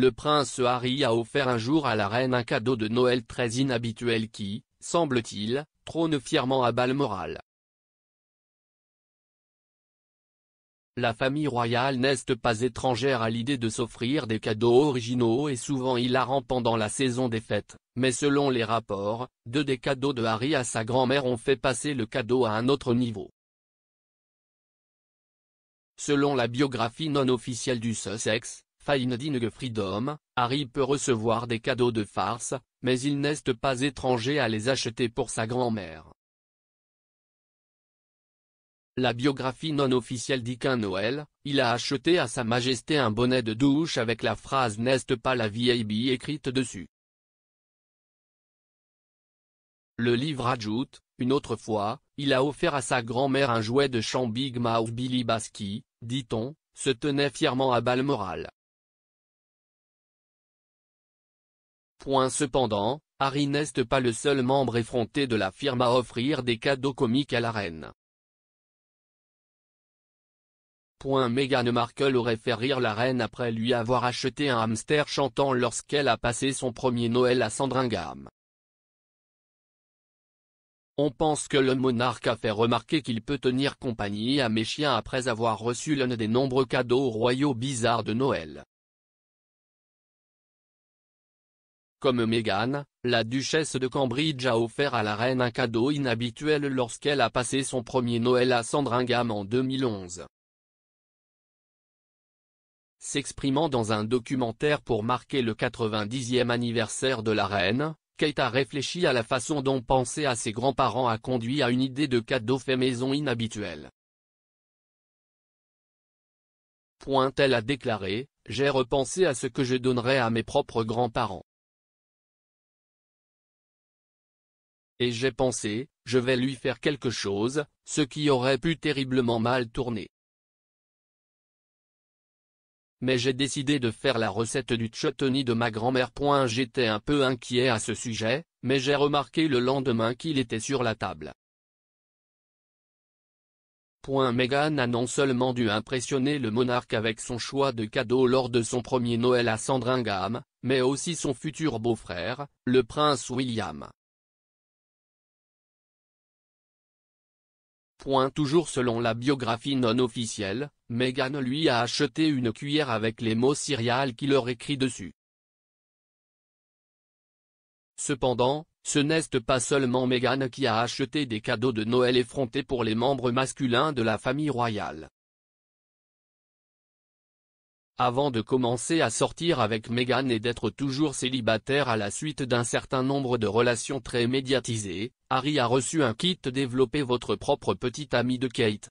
le prince Harry a offert un jour à la reine un cadeau de Noël très inhabituel qui, semble-t-il, trône fièrement à Balmoral. La famille royale n'est pas étrangère à l'idée de s'offrir des cadeaux originaux et souvent hilarants pendant la saison des fêtes, mais selon les rapports, deux des cadeaux de Harry à sa grand-mère ont fait passer le cadeau à un autre niveau. Selon la biographie non officielle du Sussex, Finding Freedom, Harry peut recevoir des cadeaux de farce, mais il n'est pas étranger à les acheter pour sa grand-mère. La biographie non officielle dit qu'un Noël, il a acheté à Sa Majesté un bonnet de douche avec la phrase N'est pas la vieille B écrite dessus. Le livre ajoute, une autre fois, il a offert à sa grand-mère un jouet de chant Big Mouth Billy Basqui, dit-on, se tenait fièrement à Balmoral. Point cependant, Harry n'est pas le seul membre effronté de la firme à offrir des cadeaux comiques à la reine. Point Meghan Markle aurait fait rire la reine après lui avoir acheté un hamster chantant lorsqu'elle a passé son premier Noël à Sandringham. On pense que le monarque a fait remarquer qu'il peut tenir compagnie à mes chiens après avoir reçu l'un des nombreux cadeaux royaux bizarres de Noël. Comme Meghan, la duchesse de Cambridge a offert à la reine un cadeau inhabituel lorsqu'elle a passé son premier Noël à Sandringham en 2011. S'exprimant dans un documentaire pour marquer le 90e anniversaire de la reine, Kate a réfléchi à la façon dont penser à ses grands-parents a conduit à une idée de cadeau fait maison inhabituelle. Point elle a déclaré, j'ai repensé à ce que je donnerais à mes propres grands-parents. et j'ai pensé, je vais lui faire quelque chose, ce qui aurait pu terriblement mal tourner. Mais j'ai décidé de faire la recette du chutney de ma grand-mère. J'étais un peu inquiet à ce sujet, mais j'ai remarqué le lendemain qu'il était sur la table. Point Meghan a non seulement dû impressionner le monarque avec son choix de cadeau lors de son premier Noël à Sandringham, mais aussi son futur beau-frère, le prince William. Point toujours selon la biographie non officielle, Meghan lui a acheté une cuillère avec les mots céréales qui leur écrit dessus. Cependant, ce n'est pas seulement Meghan qui a acheté des cadeaux de Noël effrontés pour les membres masculins de la famille royale avant de commencer à sortir avec Meghan et d'être toujours célibataire à la suite d'un certain nombre de relations très médiatisées, Harry a reçu un kit développer votre propre petite ami de Kate.